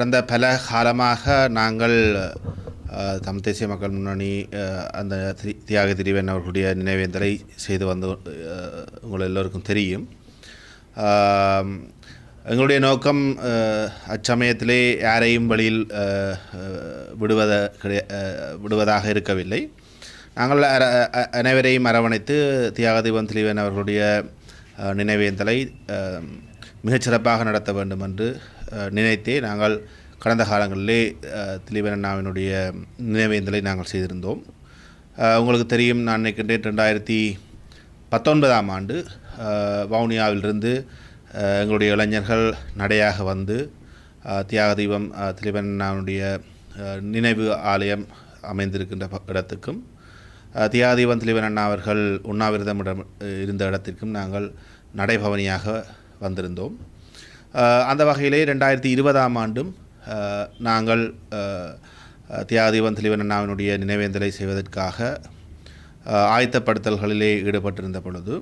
கடந்த பல காலமாக நாங்கள் தம் தேசிய மக்கள் முன்னணி அந்த தியாக திரிவன் அவர்களுடைய நினைவேந்தலை செய்து வந்து உங்கள் எல்லோருக்கும் தெரியும் எங்களுடைய நோக்கம் அச்சமயத்திலே யாரையும் வழியில் விடுவத விடுவதாக இருக்கவில்லை நாங்கள் அனைவரையும் அரவணைத்து தியாக தீபம் திரிவேன் அவர்களுடைய நினைவேந்தலை மிகச்சிறப்பாக நடத்த வேண்டும் என்று நினைத்தே நாங்கள் கடந்த காலங்களிலே திலீபனண்ணாவினுடைய அண்ணாவினுடைய நினைவேந்தலை நாங்கள் செய்திருந்தோம் உங்களுக்கு தெரியும் நான் நினைக்கின்றேன் ரெண்டாயிரத்தி பத்தொன்பதாம் ஆண்டு வவுனியாவிலிருந்து எங்களுடைய இளைஞர்கள் நடையாக வந்து தியாக தீபம் திலீபனண்ணாவினுடைய நினைவு ஆலயம் அமைந்திருக்கின்ற இடத்துக்கும் தியாக தீபம் திலீபனண்ணா அவர்கள் உண்ணாவிரதம் இருந்த இடத்திற்கும் நாங்கள் நடைபவனியாக வந்திருந்தோம் அந்த வகையிலே ரெண்டாயிரத்தி இருபதாம் ஆண்டும் நாங்கள் தியாதிபன் திலிவன் அண்ணாவினுடைய நினைவேந்தலை செய்வதற்காக ஆயத்தப்படுத்தல்களிலே ஈடுபட்டிருந்த பொழுது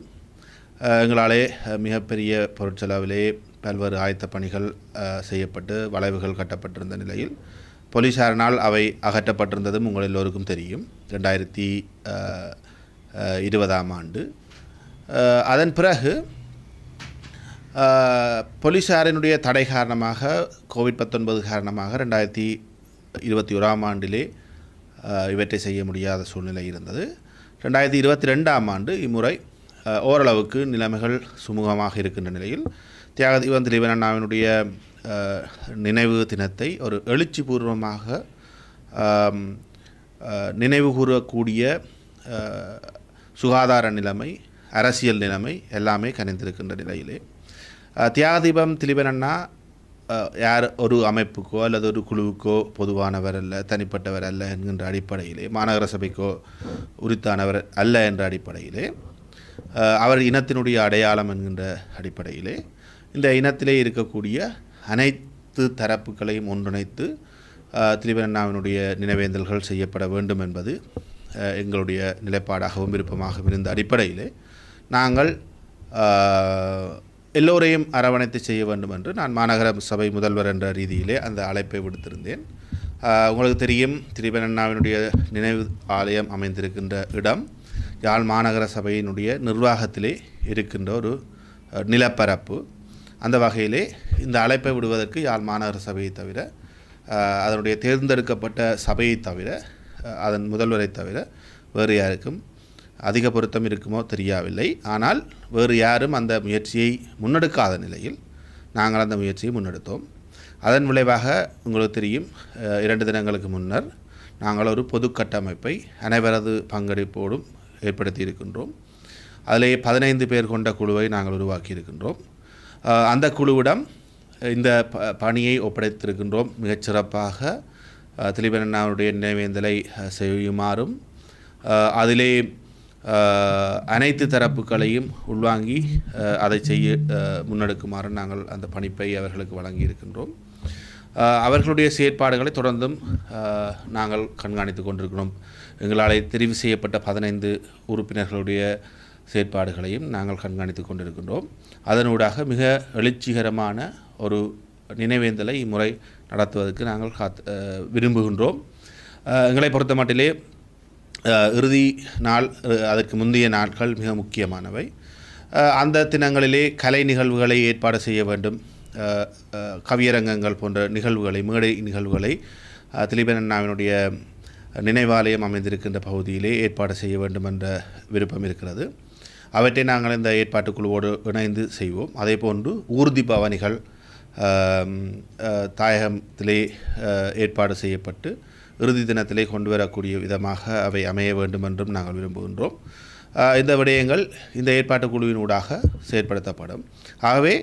எங்களாலே மிகப்பெரிய பொருட்செலவிலே பல்வேறு ஆயத்த பணிகள் செய்யப்பட்டு வளைவுகள் கட்டப்பட்டிருந்த நிலையில் போலீஸாரினால் அவை அகற்றப்பட்டிருந்ததும் உங்கள் எல்லோருக்கும் தெரியும் ரெண்டாயிரத்தி இருபதாம் ஆண்டு அதன் பிறகு போலீஸாரினுடைய தடை காரணமாக கோவிட் பத்தொன்பது காரணமாக ரெண்டாயிரத்தி இருபத்தி ஓராம் ஆண்டிலே இவற்றை செய்ய முடியாத சூழ்நிலை இருந்தது ரெண்டாயிரத்தி இருபத்தி ரெண்டாம் ஆண்டு இம்முறை ஓரளவுக்கு நிலைமைகள் சுமூகமாக இருக்கின்ற நிலையில் தியாக திவன் திலீபன் அண்ணாவினுடைய நினைவு தினத்தை ஒரு எழுச்சிபூர்வமாக நினைவு கூறக்கூடிய சுகாதார நிலைமை அரசியல் நிலைமை எல்லாமே கணிந்திருக்கின்ற நிலையிலே தியாகதீபம் திலிபனன்னா யார் ஒரு அமைப்புக்கோ அல்லது ஒரு குழுவுக்கோ பொதுவானவர் அல்ல தனிப்பட்டவர் அல்ல என்கின்ற அடிப்படையிலே மாநகர சபைக்கோ உரித்தானவர் அல்ல என்ற அடிப்படையிலே அவர் இனத்தினுடைய அடையாளம் என்கின்ற அடிப்படையிலே இந்த இனத்திலே இருக்கக்கூடிய அனைத்து தரப்புகளையும் ஒன்றிணைத்து திரிவண்ணாவினுடைய நினைவேந்தல்கள் செய்யப்பட வேண்டும் என்பது எங்களுடைய நிலைப்பாடாகவும் விருப்பமாகவும் இருந்த அடிப்படையிலே நாங்கள் எல்லோரையும் அரவணைத்து செய்ய வேண்டும் என்று நான் மாநகர சபை முதல்வர் என்ற ரீதியிலே அந்த அழைப்பை விடுத்திருந்தேன் உங்களுக்கு தெரியும் திரிபனண்ணாவினுடைய நினைவு ஆலயம் அமைந்திருக்கின்ற இடம் யாழ் மாநகர சபையினுடைய நிர்வாகத்திலே இருக்கின்ற ஒரு நிலப்பரப்பு அந்த வகையிலே இந்த அழைப்பை விடுவதற்கு யாழ் மாநகர சபையை தவிர அதனுடைய தேர்ந்தெடுக்கப்பட்ட சபையை தவிர அதன் முதல்வரை தவிர வேறு யாருக்கும் அதிக பொருத்தம் இருக்குமோ தெரியவில்லை ஆனால் வேறு யாரும் அந்த முயற்சியை முன்னெடுக்காத நிலையில் நாங்கள் அந்த முயற்சியை முன்னெடுத்தோம் அதன் விளைவாக உங்களுக்கு தெரியும் இரண்டு தினங்களுக்கு முன்னர் நாங்கள் ஒரு பொது கட்டமைப்பை அனைவரது பங்கெடுப்போடும் ஏற்படுத்தி இருக்கின்றோம் அதிலேயே பதினைந்து பேர் கொண்ட குழுவை நாங்கள் உருவாக்கி இருக்கின்றோம் அந்த குழுவிடம் இந்த ப பணியை ஒப்படைத்திருக்கின்றோம் மிகச்சிறப்பாக திலீபன் அண்ணாவுடைய நினைவேந்தலை செய்யுமாறும் அதிலே அனைத்து தரப்புகளையும் உள்வாங்கி அதை செய்ய முன்னெடுக்குமாறு நாங்கள் அந்த பணிப்பை அவர்களுக்கு வழங்கியிருக்கின்றோம் அவர்களுடைய செயற்பாடுகளை தொடர்ந்தும் நாங்கள் கண்காணித்து கொண்டிருக்கிறோம் எங்களால் தெரிவு செய்யப்பட்ட பதினைந்து உறுப்பினர்களுடைய செயற்பாடுகளையும் நாங்கள் கண்காணித்து கொண்டிருக்கின்றோம் அதனூடாக மிக எழுச்சிகரமான ஒரு நினைவேந்தலை இம்முறை நடத்துவதற்கு நாங்கள் காத் விரும்புகின்றோம் எங்களை பொறுத்த மட்டிலே இறுதி நாள் அதற்கு முந்தைய நாட்கள் மிக முக்கியமானவை அந்த தினங்களிலே கலை நிகழ்வுகளை ஏற்பாடு செய்ய வேண்டும் கவியரங்கங்கள் போன்ற நிகழ்வுகளை மேடை நிகழ்வுகளை திலீபன் அண்ணாவினுடைய நினைவாலயம் அமைந்திருக்கின்ற பகுதியிலே ஏற்பாடு செய்ய வேண்டும் என்ற விருப்பம் இருக்கிறது அவற்றை நாங்கள் இந்த ஏற்பாட்டு குழுவோடு இணைந்து செய்வோம் அதே போன்று ஊர்தி பவனிகள் தாயகத்திலே ஏற்பாடு செய்யப்பட்டு இறுதி தினத்திலே கொண்டு வரக்கூடிய விதமாக அவை அமைய வேண்டும் என்றும் நாங்கள் விரும்புகின்றோம் இந்த விடயங்கள் இந்த ஏற்பாட்டுக் குழுவின் ஊடாக செயற்படுத்தப்படும் ஆகவே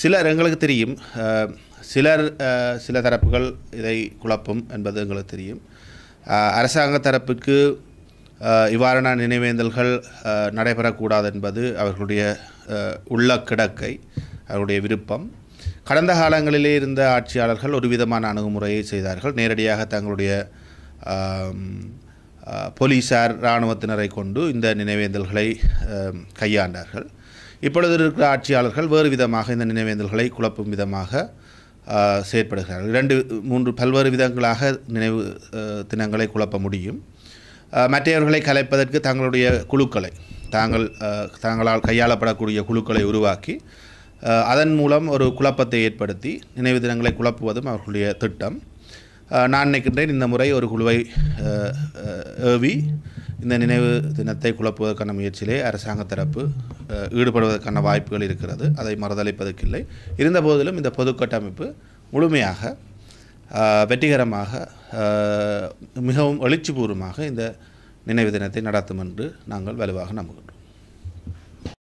சிலர் எங்களுக்கு தெரியும் சிலர் சில தரப்புகள் இதை குழப்பும் என்பது எங்களுக்கு தெரியும் அரசாங்க தரப்புக்கு இவ்வாறான நினைவேந்தல்கள் நடைபெறக்கூடாது என்பது அவர்களுடைய உள்ள கிடக்கை அவருடைய விருப்பம் கடந்த காலங்களிலே இருந்த ஆட்சியாளர்கள் ஒரு விதமான அணுகுமுறையை செய்தார்கள் நேரடியாக தங்களுடைய போலீஸார் இராணுவத்தினரை கொண்டு இந்த நினைவேந்தல்களை கையாண்டார்கள் இப்பொழுது இருக்கிற ஆட்சியாளர்கள் வேறு விதமாக இந்த நினைவேந்தல்களை குழப்பும் விதமாக செயற்படுகிறார்கள் இரண்டு மூன்று பல்வேறு விதங்களாக நினைவு தினங்களை குழப்ப முடியும் மற்றவர்களை கலைப்பதற்கு தங்களுடைய குழுக்களை தாங்கள் தாங்களால் கையாளப்படக்கூடிய குழுக்களை உருவாக்கி அதன் மூலம் ஒரு குழப்பத்தை ஏற்படுத்தி நினைவு தினங்களை குழப்புவதும் அவர்களுடைய திட்டம் நான் நினைக்கின்றேன் இந்த முறை ஒரு குழுவை ஏவி இந்த நினைவு தினத்தை குழப்புவதற்கான முயற்சியிலே அரசாங்க தரப்பு ஈடுபடுவதற்கான வாய்ப்புகள் இருக்கிறது அதை மறுதளிப்பதற்கில்லை இருந்தபோதிலும் இந்த பொது கட்டமைப்பு முழுமையாக வெற்றிகரமாக மிகவும் எழுச்சிபூர்வமாக இந்த நினைவு தினத்தை நடத்தும் என்று நாங்கள் வலுவாக நம்புகின்றோம்